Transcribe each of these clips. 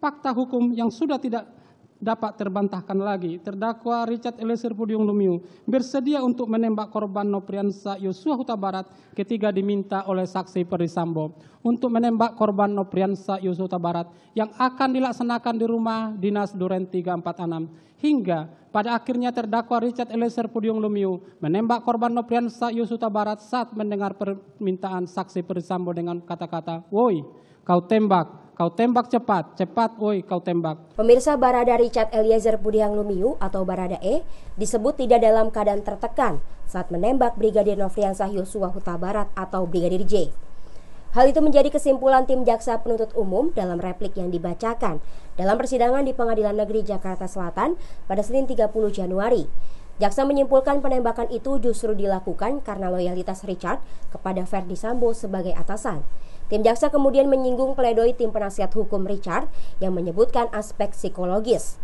fakta hukum yang sudah tidak dapat terbantahkan lagi. Terdakwa Richard Eliezer Pudium Lumiu bersedia untuk menembak korban Nopriansa Yosua Huta Barat ketika diminta oleh saksi Perisambo untuk menembak korban Nopriansa Yosua Huta Barat yang akan dilaksanakan di rumah dinas Duren 346 hingga pada akhirnya terdakwa Richard Eliezer Pudium Lumiu menembak korban Nopriansa Yosua Huta Barat saat mendengar permintaan saksi Perisambo dengan kata-kata, "Woi, kau tembak, Kau tembak cepat, cepat woi kau tembak. Pemirsa Barada Richard Eliezer Budihang Lumiu atau Barada E disebut tidak dalam keadaan tertekan saat menembak Brigadir Novriansah Yosua Huta Barat atau Brigadir J. Hal itu menjadi kesimpulan tim jaksa penuntut umum dalam replik yang dibacakan dalam persidangan di Pengadilan Negeri Jakarta Selatan pada Senin 30 Januari. Jaksa menyimpulkan penembakan itu justru dilakukan karena loyalitas Richard kepada Ferdi Sambo sebagai atasan. Tim jaksa kemudian menyinggung pledoi tim penasihat hukum Richard yang menyebutkan aspek psikologis.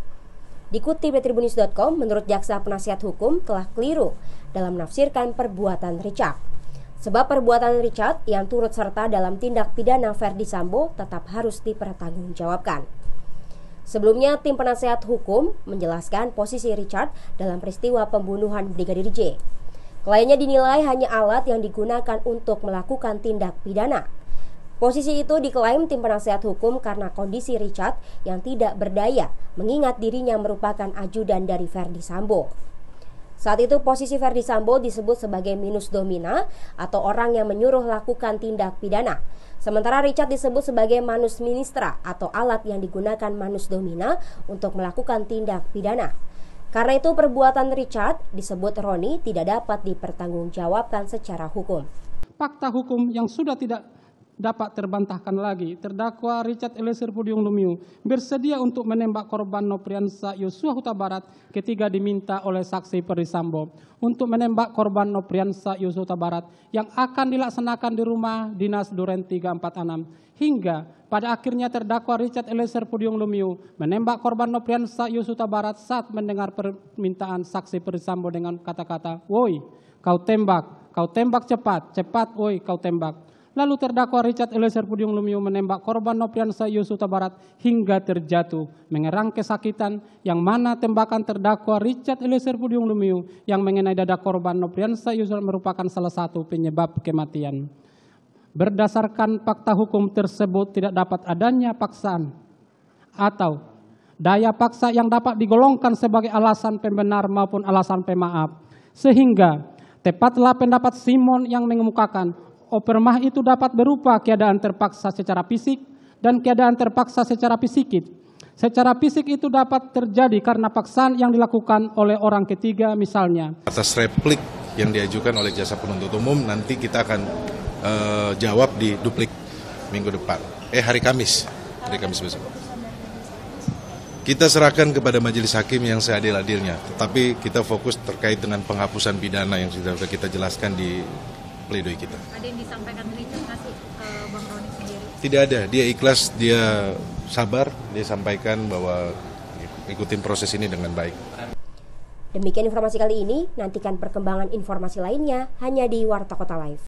Dikutip dari tribunis.com, menurut jaksa penasihat hukum telah keliru dalam menafsirkan perbuatan Richard. Sebab perbuatan Richard yang turut serta dalam tindak pidana Ferdi Sambo tetap harus dipertanggungjawabkan. Sebelumnya, tim penasehat hukum menjelaskan posisi Richard dalam peristiwa pembunuhan Brigadir J. Kliennya dinilai hanya alat yang digunakan untuk melakukan tindak pidana. Posisi itu diklaim tim penasehat hukum karena kondisi Richard yang tidak berdaya, mengingat dirinya merupakan ajudan dari Verdi Sambo. Saat itu posisi Verdi Sambo disebut sebagai minus domina atau orang yang menyuruh lakukan tindak pidana. Sementara Richard disebut sebagai manus ministra atau alat yang digunakan manus domina untuk melakukan tindak pidana. Karena itu perbuatan Richard disebut Roni tidak dapat dipertanggungjawabkan secara hukum. Fakta hukum yang sudah tidak dapat terbantahkan lagi. Terdakwa Richard Eliezer Pudium Lumiu bersedia untuk menembak korban Nopriansa Yosua Huta Barat ketika diminta oleh saksi Perisambo untuk menembak korban Nopriansa Yosua Huta Barat yang akan dilaksanakan di rumah dinas Duren 346 hingga pada akhirnya terdakwa Richard Eliezer Pudium Lumiu menembak korban Nopriansa Yosua Huta Barat saat mendengar permintaan saksi Perisambo dengan kata-kata, "Woi, kau tembak, kau tembak cepat, cepat woi kau tembak." Lalu terdakwa Richard Eliezer Pudium Lumiu menembak korban Nopriansa Yusuf Barat hingga terjatuh, mengerang kesakitan yang mana tembakan terdakwa Richard Eliezer Pudium Lumiu yang mengenai dada korban Nopriansa Yusuf merupakan salah satu penyebab kematian. Berdasarkan fakta hukum tersebut tidak dapat adanya paksaan atau daya paksa yang dapat digolongkan sebagai alasan pembenar maupun alasan pemaaf. Sehingga Tepatlah pendapat Simon yang mengemukakan opermah itu dapat berupa keadaan terpaksa secara fisik dan keadaan terpaksa secara psikis. Secara fisik itu dapat terjadi karena paksaan yang dilakukan oleh orang ketiga misalnya. Atas replik yang diajukan oleh jasa penuntut umum nanti kita akan uh, jawab di duplik minggu depan. Eh hari Kamis, hari Kamis besok. Kita serahkan kepada majelis hakim yang seadil-adilnya, tetapi kita fokus terkait dengan penghapusan pidana yang sudah kita jelaskan di pledoi kita. Ada yang disampaikan Richard kasih ke Bang Roni sendiri? Tidak ada, dia ikhlas, dia sabar, dia sampaikan bahwa ikutin proses ini dengan baik. Demikian informasi kali ini, nantikan perkembangan informasi lainnya hanya di Warta Kota Live.